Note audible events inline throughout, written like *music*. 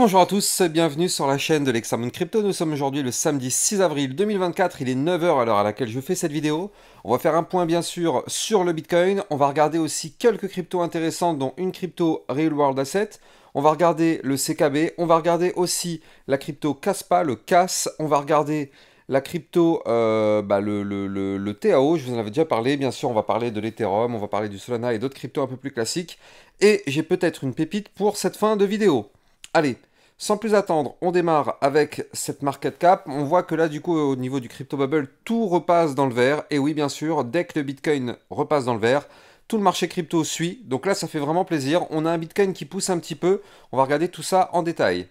bonjour à tous, bienvenue sur la chaîne de l'Examen Crypto. Nous sommes aujourd'hui le samedi 6 avril 2024, il est 9h à l'heure à laquelle je fais cette vidéo. On va faire un point bien sûr sur le Bitcoin, on va regarder aussi quelques cryptos intéressantes dont une crypto Real World Asset. On va regarder le CKB, on va regarder aussi la crypto CASPA, le CAS, on va regarder la crypto, euh, bah, le, le, le, le, TAO, je vous en avais déjà parlé, bien sûr, on va parler de l'Ethereum, on va parler du Solana et d'autres cryptos un peu plus classiques. Et j'ai peut-être une pépite pour cette fin de vidéo. Allez, sans plus attendre, on démarre avec cette market cap. On voit que là, du coup, au niveau du crypto bubble, tout repasse dans le vert. Et oui, bien sûr, dès que le Bitcoin repasse dans le vert, tout le marché crypto suit. Donc là, ça fait vraiment plaisir. On a un Bitcoin qui pousse un petit peu. On va regarder tout ça en détail.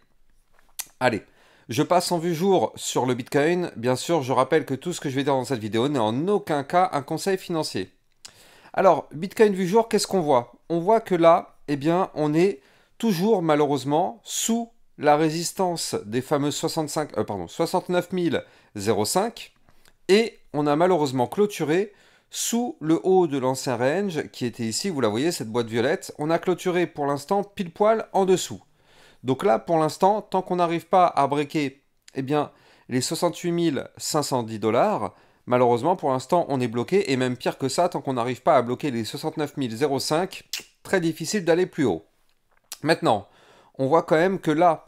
Allez, je passe en vue jour sur le Bitcoin. Bien sûr, je rappelle que tout ce que je vais dire dans cette vidéo n'est en aucun cas un conseil financier. Alors, Bitcoin vue jour, qu'est-ce qu'on voit On voit que là, eh bien, on est toujours malheureusement sous la résistance des fameux 65, euh, pardon, 69 005 et on a malheureusement clôturé sous le haut de l'ancien range qui était ici, vous la voyez, cette boîte violette. On a clôturé pour l'instant pile poil en dessous. Donc là, pour l'instant, tant qu'on n'arrive pas à breaker eh bien, les 68 510 dollars, malheureusement, pour l'instant, on est bloqué. Et même pire que ça, tant qu'on n'arrive pas à bloquer les 69 005, très difficile d'aller plus haut. Maintenant, on voit quand même que là,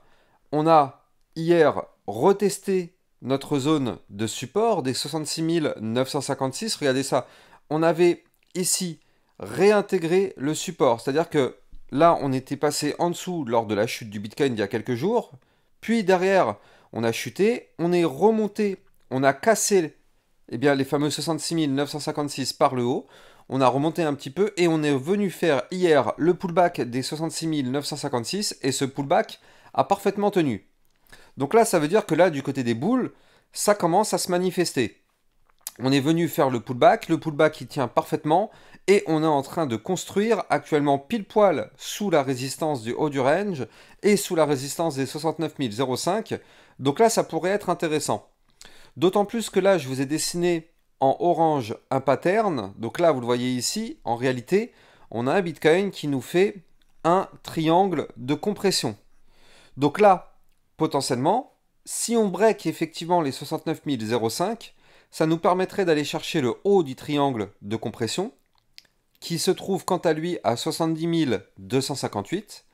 on a hier retesté notre zone de support des 66 956. Regardez ça. On avait ici réintégré le support. C'est-à-dire que là, on était passé en dessous lors de la chute du Bitcoin il y a quelques jours. Puis derrière, on a chuté, on est remonté, on a cassé eh bien, les fameux 66 956 par le haut. On a remonté un petit peu et on est venu faire hier le pullback des 66 956. Et ce pullback, a parfaitement tenu. Donc là, ça veut dire que là, du côté des boules, ça commence à se manifester. On est venu faire le pullback, le pullback il tient parfaitement, et on est en train de construire actuellement pile poil sous la résistance du haut du range et sous la résistance des 69005. Donc là, ça pourrait être intéressant. D'autant plus que là, je vous ai dessiné en orange un pattern. Donc là, vous le voyez ici, en réalité, on a un Bitcoin qui nous fait un triangle de compression. Donc là, potentiellement, si on break effectivement les 69 005, ça nous permettrait d'aller chercher le haut du triangle de compression, qui se trouve quant à lui à 70 258.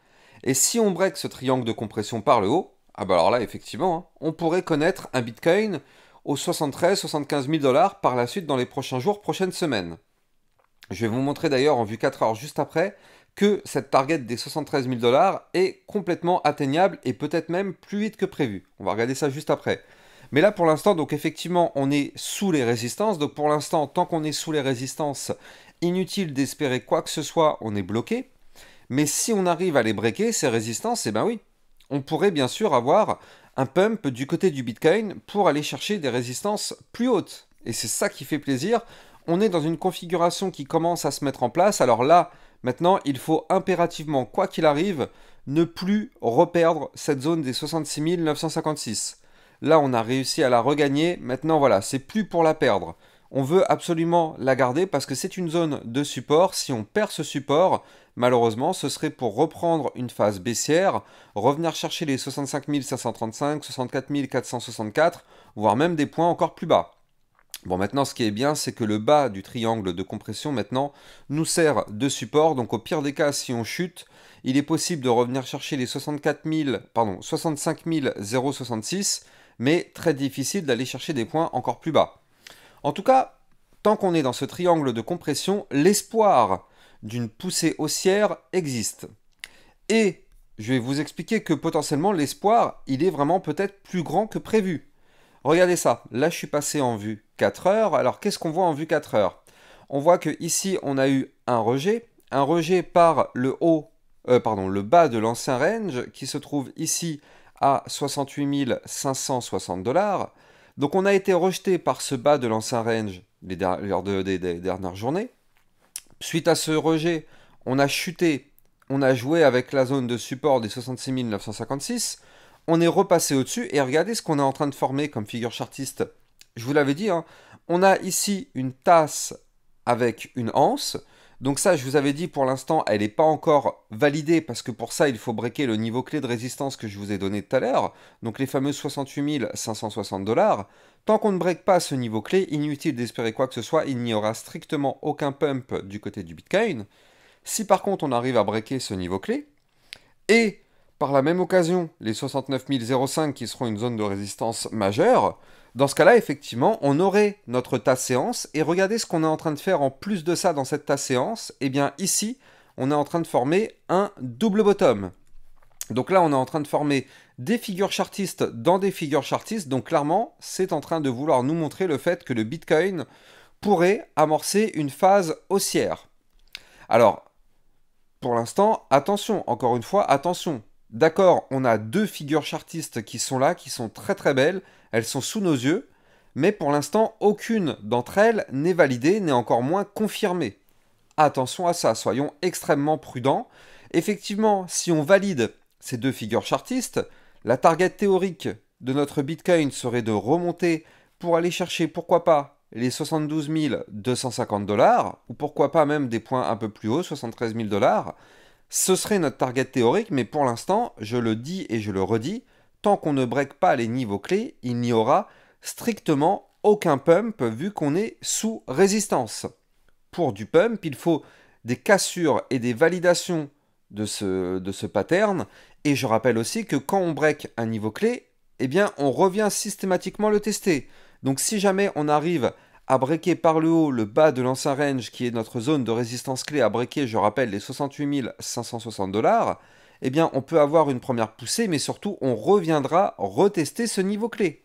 Et si on break ce triangle de compression par le haut, ah bah alors là, effectivement, hein, on pourrait connaître un Bitcoin aux 73-75 000 dollars par la suite dans les prochains jours, prochaines semaines. Je vais vous montrer d'ailleurs en vue 4 heures juste après que cette target des 73 000 dollars est complètement atteignable et peut-être même plus vite que prévu. On va regarder ça juste après. Mais là, pour l'instant, donc effectivement, on est sous les résistances. Donc pour l'instant, tant qu'on est sous les résistances, inutile d'espérer quoi que ce soit, on est bloqué. Mais si on arrive à les breaker, ces résistances, eh ben oui, on pourrait bien sûr avoir un pump du côté du Bitcoin pour aller chercher des résistances plus hautes. Et c'est ça qui fait plaisir. On est dans une configuration qui commence à se mettre en place. Alors là, Maintenant, il faut impérativement, quoi qu'il arrive, ne plus reperdre cette zone des 66 956. Là, on a réussi à la regagner. Maintenant, voilà, c'est plus pour la perdre. On veut absolument la garder parce que c'est une zone de support. Si on perd ce support, malheureusement, ce serait pour reprendre une phase baissière, revenir chercher les 65 535, 64 464, voire même des points encore plus bas. Bon, maintenant, ce qui est bien, c'est que le bas du triangle de compression, maintenant, nous sert de support. Donc, au pire des cas, si on chute, il est possible de revenir chercher les 64 pardon, 65 066, mais très difficile d'aller chercher des points encore plus bas. En tout cas, tant qu'on est dans ce triangle de compression, l'espoir d'une poussée haussière existe. Et je vais vous expliquer que potentiellement, l'espoir, il est vraiment peut-être plus grand que prévu. Regardez ça, là je suis passé en vue 4 heures. Alors qu'est-ce qu'on voit en vue 4 heures On voit qu'ici ici on a eu un rejet, un rejet par le haut, euh, pardon, le bas de l'ancien range qui se trouve ici à 68 560 dollars. Donc on a été rejeté par ce bas de l'ancien range lors dernières journées. Suite à ce rejet, on a chuté, on a joué avec la zone de support des 66 956 on est repassé au-dessus et regardez ce qu'on est en train de former comme figure chartiste. Je vous l'avais dit, hein, on a ici une tasse avec une anse. Donc ça, je vous avais dit, pour l'instant, elle n'est pas encore validée parce que pour ça, il faut breaker le niveau clé de résistance que je vous ai donné tout à l'heure, donc les fameux 68 560 dollars. Tant qu'on ne break pas ce niveau clé, inutile d'espérer quoi que ce soit, il n'y aura strictement aucun pump du côté du Bitcoin. Si par contre on arrive à breaker ce niveau clé, et par la même occasion les 69 005 qui seront une zone de résistance majeure, dans ce cas-là, effectivement, on aurait notre tasse séance et regardez ce qu'on est en train de faire en plus de ça dans cette tasse séance. Eh bien, ici, on est en train de former un double bottom. Donc là, on est en train de former des figures chartistes dans des figures chartistes. Donc clairement, c'est en train de vouloir nous montrer le fait que le Bitcoin pourrait amorcer une phase haussière. Alors, pour l'instant, attention, encore une fois, attention. D'accord, on a deux figures chartistes qui sont là, qui sont très très belles, elles sont sous nos yeux, mais pour l'instant aucune d'entre elles n'est validée, n'est encore moins confirmée. Attention à ça, soyons extrêmement prudents. Effectivement, si on valide ces deux figures chartistes, la target théorique de notre Bitcoin serait de remonter pour aller chercher, pourquoi pas, les 72 250 dollars, ou pourquoi pas même des points un peu plus hauts, 73 000 dollars. Ce serait notre target théorique, mais pour l'instant, je le dis et je le redis, tant qu'on ne break pas les niveaux clés, il n'y aura strictement aucun pump vu qu'on est sous résistance. Pour du pump, il faut des cassures et des validations de ce, de ce pattern. Et je rappelle aussi que quand on break un niveau clé, eh bien on revient systématiquement le tester. Donc si jamais on arrive à breaker par le haut le bas de l'ancien range qui est notre zone de résistance clé à breaker, je rappelle, les 68 560 dollars, eh bien on peut avoir une première poussée, mais surtout on reviendra retester ce niveau clé.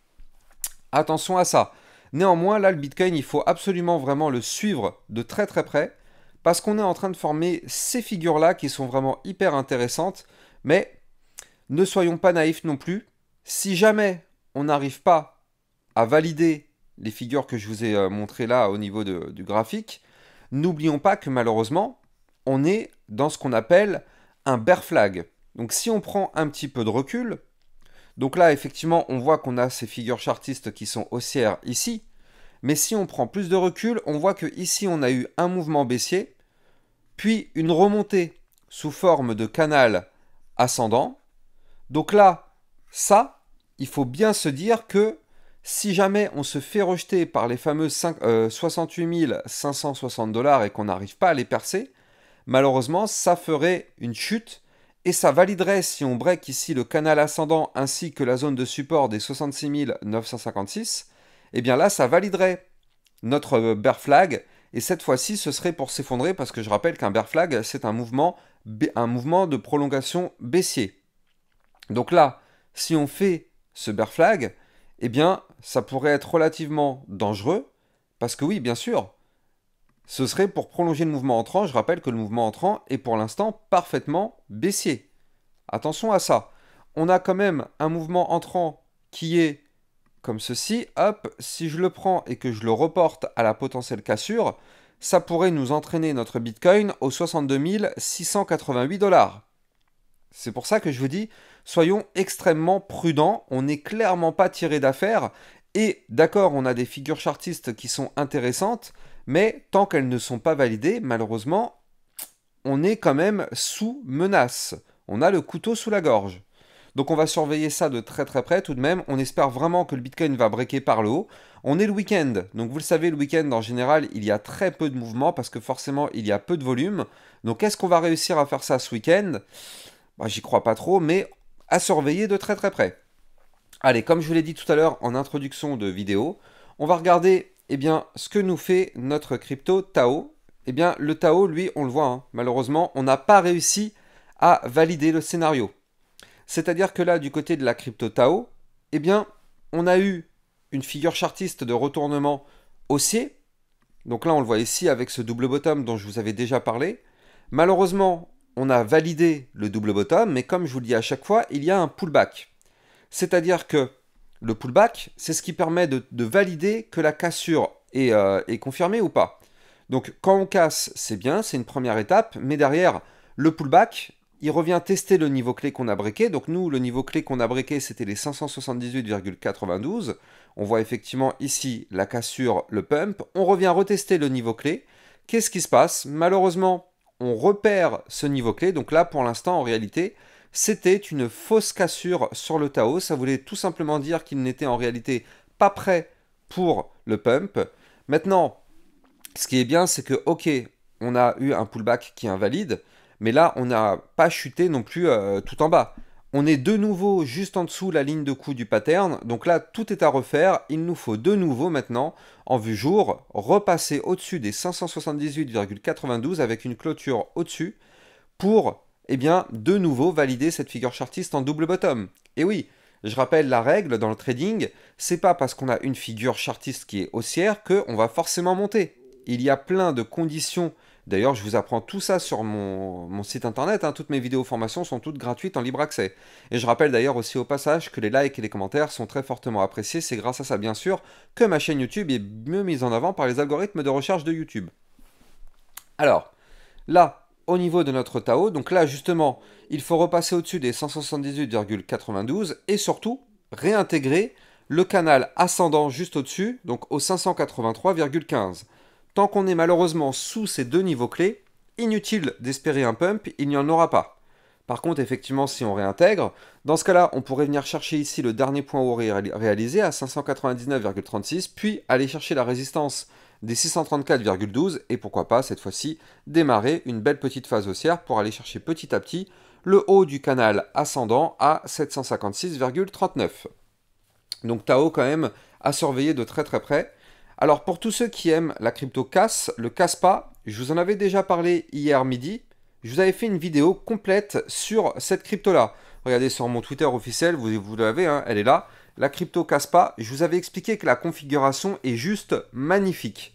Attention à ça. Néanmoins, là, le Bitcoin, il faut absolument vraiment le suivre de très très près, parce qu'on est en train de former ces figures-là qui sont vraiment hyper intéressantes, mais ne soyons pas naïfs non plus. Si jamais on n'arrive pas à valider les figures que je vous ai euh, montrées là au niveau du graphique, n'oublions pas que malheureusement, on est dans ce qu'on appelle un bear flag. Donc si on prend un petit peu de recul, donc là effectivement on voit qu'on a ces figures chartistes qui sont haussières ici, mais si on prend plus de recul, on voit que ici on a eu un mouvement baissier, puis une remontée sous forme de canal ascendant. Donc là, ça, il faut bien se dire que si jamais on se fait rejeter par les fameux 68 560 euh, dollars et qu'on n'arrive pas à les percer, malheureusement, ça ferait une chute et ça validerait si on break ici le canal ascendant ainsi que la zone de support des 66 956, et eh bien là, ça validerait notre euh, bear flag et cette fois-ci, ce serait pour s'effondrer parce que je rappelle qu'un bear flag, c'est un mouvement, un mouvement de prolongation baissier. Donc là, si on fait ce bear flag, eh bien, ça pourrait être relativement dangereux, parce que oui, bien sûr, ce serait pour prolonger le mouvement entrant. Je rappelle que le mouvement entrant est pour l'instant parfaitement baissier. Attention à ça. On a quand même un mouvement entrant qui est comme ceci. Hop, si je le prends et que je le reporte à la potentielle cassure, ça pourrait nous entraîner notre Bitcoin aux 62 688 dollars. C'est pour ça que je vous dis, soyons extrêmement prudents, on n'est clairement pas tiré d'affaire, et d'accord, on a des figures chartistes qui sont intéressantes, mais tant qu'elles ne sont pas validées, malheureusement, on est quand même sous menace. On a le couteau sous la gorge. Donc on va surveiller ça de très très près tout de même. On espère vraiment que le Bitcoin va breaker par le haut. On est le week-end, donc vous le savez, le week-end en général, il y a très peu de mouvements, parce que forcément il y a peu de volume. Donc est-ce qu'on va réussir à faire ça ce week-end bah, j'y crois pas trop, mais à surveiller de très très près. Allez, comme je vous l'ai dit tout à l'heure en introduction de vidéo, on va regarder eh bien, ce que nous fait notre crypto Tao. Eh bien, le Tao, lui, on le voit, hein, malheureusement, on n'a pas réussi à valider le scénario. C'est-à-dire que là, du côté de la crypto Tao, eh bien, on a eu une figure chartiste de retournement haussier. Donc là, on le voit ici avec ce double bottom dont je vous avais déjà parlé. Malheureusement, on a validé le double bottom, mais comme je vous le dis à chaque fois, il y a un pullback. C'est-à-dire que le pullback, c'est ce qui permet de, valider que la cassure est, euh, est confirmée ou pas. Donc quand on casse, c'est bien, c'est une première étape, mais derrière, le pullback, il revient tester le niveau clé qu'on a briqué. Donc nous, le niveau clé qu'on a briqué, c'était les 578,92. On voit effectivement ici la cassure, le pump. On revient retester le niveau clé. Qu'est-ce qui se passe Malheureusement, on repère ce niveau clé. Donc là, pour l'instant, en réalité, c'était une fausse cassure sur le Tao. Ça voulait tout simplement dire qu'il n'était en réalité pas prêt pour le pump. Maintenant, ce qui est bien, c'est que, ok, on a eu un pullback qui est invalide, mais là, on n'a pas chuté non plus euh, tout en bas. On est de nouveau juste en dessous la ligne de coup du pattern, donc là tout est à refaire, il nous faut de nouveau maintenant, en vue jour, repasser au-dessus des 578,92 avec une clôture au-dessus pour, eh bien, de nouveau valider cette figure chartiste en double bottom. Et oui, je rappelle la règle dans le trading, c'est pas parce qu'on a une figure chartiste qui est haussière qu'on va forcément monter. Il y a plein de conditions D'ailleurs, je vous apprends tout ça sur mon, site internet. Hein. Toutes mes vidéos formations sont toutes gratuites en libre accès. Et je rappelle d'ailleurs aussi au passage que les likes et les commentaires sont très fortement appréciés. C'est grâce à ça, bien sûr, que ma chaîne YouTube est mieux mise en avant par les algorithmes de recherche de YouTube. Alors, là, au niveau de notre Tao, donc là, justement, il faut repasser au-dessus des 178,92 et surtout réintégrer le canal ascendant juste au-dessus, donc au 583,15. Tant qu'on est malheureusement sous ces deux niveaux clés, inutile d'espérer un pump, il n'y en aura pas. Par contre, effectivement, si on réintègre, dans ce cas-là, on pourrait venir chercher ici le dernier point haut réalisé à 599,36, puis aller chercher la résistance des 634,12 et pourquoi pas cette fois-ci démarrer une belle petite phase haussière pour aller chercher petit à petit le haut du canal ascendant à 756,39. Donc Tao quand même à surveiller de très très près. Alors pour tous ceux qui aiment la crypto casse, le CASPA, je vous en avais déjà parlé hier midi. Je vous avais fait une vidéo complète sur cette crypto-là. Regardez sur mon Twitter officiel, vous, l'avez, hein, elle est là. La crypto CASPA, je vous avais expliqué que la configuration est juste magnifique.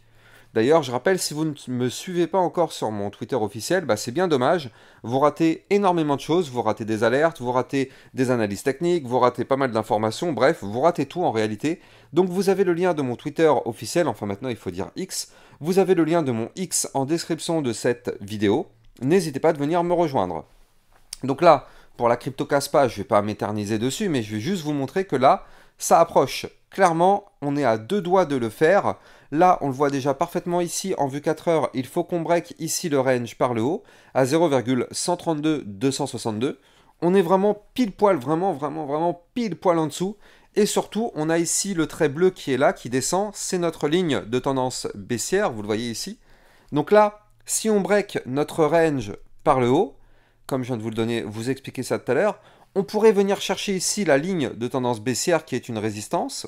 D'ailleurs, je rappelle, si vous ne me suivez pas encore sur mon Twitter officiel, bah, c'est bien dommage. Vous ratez énormément de choses, vous ratez des alertes, vous ratez des analyses techniques, vous ratez pas mal d'informations, bref, vous ratez tout en réalité. Donc vous avez le lien de mon Twitter officiel, enfin maintenant il faut dire X, vous avez le lien de mon X en description de cette vidéo. N'hésitez pas à venir me rejoindre. Donc là, pour la crypto Caspa, je ne vais pas m'éterniser dessus, mais je vais juste vous montrer que là, ça approche. Clairement, on est à deux doigts de le faire. Là, on le voit déjà parfaitement ici, en vue 4 heures, il faut qu'on break ici le range par le haut, à 0,132-262. On est vraiment pile poil, vraiment, vraiment, vraiment pile poil en dessous. Et surtout, on a ici le trait bleu qui est là, qui descend. C'est notre ligne de tendance baissière, vous le voyez ici. Donc là, si on break notre range par le haut, comme je viens de vous le donner, vous expliquer ça tout à l'heure, on pourrait venir chercher ici la ligne de tendance baissière qui est une résistance.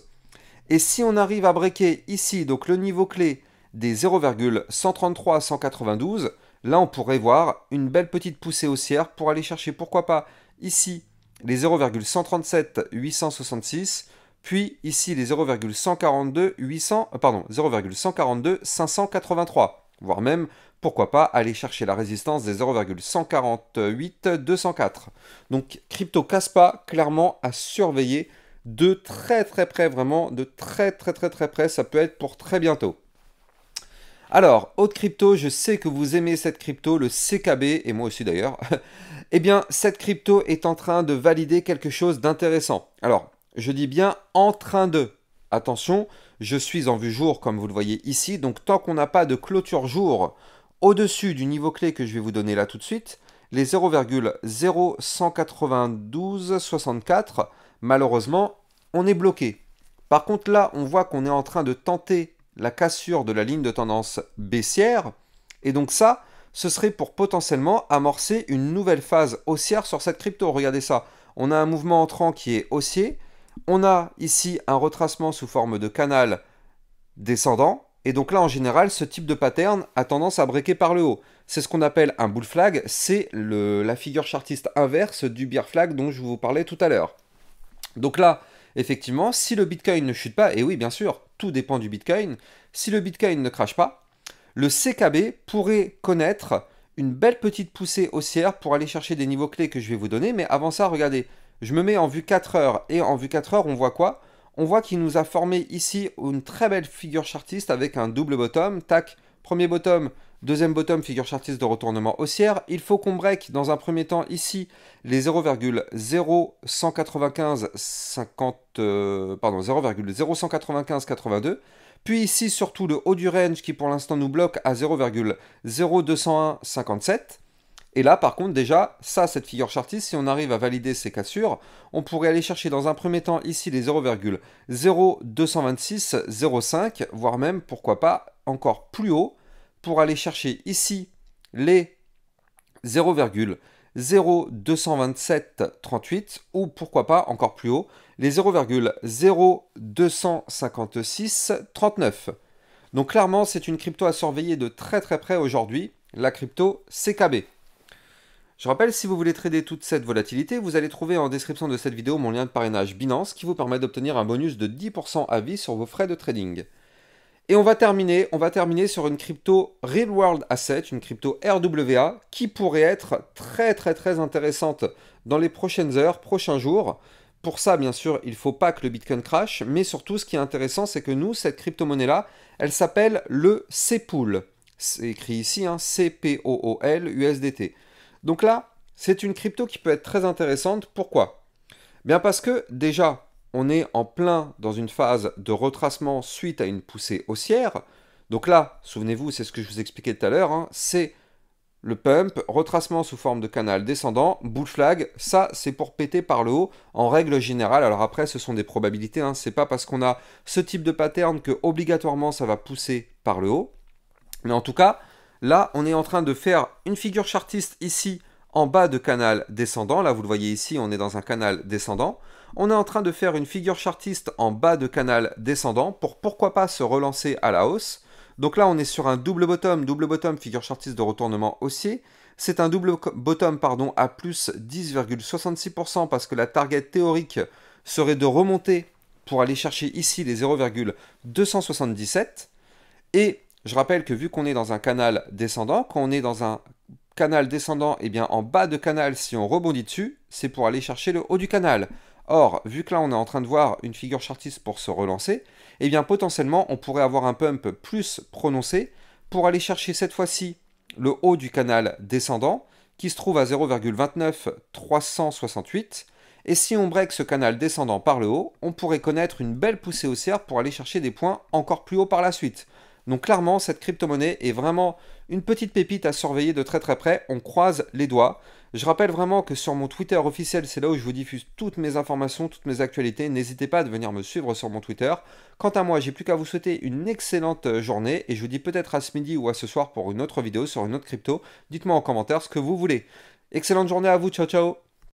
Et si on arrive à breaker ici, donc le niveau clé des 0,133 192, là on pourrait voir une belle petite poussée haussière pour aller chercher, pourquoi pas, ici les 0,137 866, puis ici les 0,142 800, euh, pardon 0,142 583, voire même pourquoi pas aller chercher la résistance des 0,148 204. Donc crypto Caspa clairement à surveiller de très très près, vraiment, de très très très très près, ça peut être pour très bientôt. Alors, haute crypto, je sais que vous aimez cette crypto, le CKB, et moi aussi d'ailleurs. *laughs* eh bien, cette crypto est en train de valider quelque chose d'intéressant. Alors, je dis bien en train de. Attention, je suis en vue jour comme vous le voyez ici, donc tant qu'on n'a pas de clôture jour au-dessus du niveau clé que je vais vous donner là tout de suite, les 0,0192,64 malheureusement, on est bloqué. Par contre, là, on voit qu'on est en train de tenter la cassure de la ligne de tendance baissière. Et donc ça, ce serait pour potentiellement amorcer une nouvelle phase haussière sur cette crypto. Regardez ça. On a un mouvement entrant qui est haussier. On a ici un retracement sous forme de canal descendant. Et donc là, en général, ce type de pattern a tendance à breaker par le haut. C'est ce qu'on appelle un bull flag. C'est la figure chartiste inverse du bear flag dont je vous parlais tout à l'heure. Donc là, effectivement, si le Bitcoin ne chute pas, et oui, bien sûr, tout dépend du Bitcoin, si le Bitcoin ne crache pas, le CKB pourrait connaître une belle petite poussée haussière pour aller chercher des niveaux clés que je vais vous donner. Mais avant ça, regardez, je me mets en vue 4 heures. Et en vue 4 heures, on voit quoi On voit qu'il nous a formé ici une très belle figure chartiste avec un double bottom. Tac, premier bottom, Deuxième bottom, figure chartiste de retournement haussière. Il faut qu'on break dans un premier temps ici les 0,0195 82. Euh, Puis ici surtout le haut du range qui pour l'instant nous bloque à 0,0201 57. Et là, par contre, déjà, ça, cette figure chartiste, si on arrive à valider ces cassures, on pourrait aller chercher dans un premier temps ici les 0,0226, 0,5, voire même, pourquoi pas, encore plus haut, pour aller chercher ici les 0,022738 ou pourquoi pas encore plus haut, les 0,025639. Donc clairement, c'est une crypto à surveiller de très très près aujourd'hui, la crypto CKB. Je rappelle, si vous voulez trader toute cette volatilité, vous allez trouver en description de cette vidéo mon lien de parrainage Binance qui vous permet d'obtenir un bonus de 10% à vie sur vos frais de trading. Et on va terminer, on va terminer sur une crypto real world asset, une crypto RWA qui pourrait être très très très intéressante dans les prochaines heures, prochains jours. Pour ça, bien sûr, il ne faut pas que le Bitcoin crash, mais surtout ce qui est intéressant, c'est que nous, cette crypto-monnaie-là, elle s'appelle le C-Pool. C'est écrit ici, hein, C-P-O-O-L t Donc là, c'est une crypto qui peut être très intéressante. Pourquoi Bien parce que déjà, on est en plein dans une phase de retracement suite à une poussée haussière. Donc là, souvenez-vous, c'est ce que je vous expliquais tout à l'heure, hein, c'est le pump, retracement sous forme de canal descendant, bull flag, ça c'est pour péter par le haut en règle générale. Alors après, ce sont des probabilités, ce hein, c'est pas parce qu'on a ce type de pattern que obligatoirement ça va pousser par le haut. Mais en tout cas, là on est en train de faire une figure chartiste ici en bas de canal descendant. Là vous le voyez ici, on est dans un canal descendant on est en train de faire une figure chartiste en bas de canal descendant pour pourquoi pas se relancer à la hausse. Donc là, on est sur un double bottom, double bottom, figure chartiste de retournement haussier. C'est un double bottom pardon, à plus 10,66% parce que la target théorique serait de remonter pour aller chercher ici les 0,277. Et je rappelle que vu qu'on est dans un canal descendant, quand on est dans un canal descendant, et eh bien en bas de canal, si on rebondit dessus, c'est pour aller chercher le haut du canal. Or, vu que là on est en train de voir une figure chartiste pour se relancer, eh bien potentiellement on pourrait avoir un pump plus prononcé pour aller chercher cette fois-ci le haut du canal descendant qui se trouve à 0,29368. Et si on break ce canal descendant par le haut, on pourrait connaître une belle poussée haussière pour aller chercher des points encore plus haut par la suite. Donc clairement, cette crypto-monnaie est vraiment une petite pépite à surveiller de très très près. On croise les doigts. Je rappelle vraiment que sur mon Twitter officiel, c'est là où je vous diffuse toutes mes informations, toutes mes actualités. N'hésitez pas à venir me suivre sur mon Twitter. Quant à moi, j'ai plus qu'à vous souhaiter une excellente euh, journée et je vous dis peut-être à ce midi ou à ce soir pour une autre vidéo sur une autre crypto. Dites-moi en commentaire ce que vous voulez. Excellente journée à vous, ciao ciao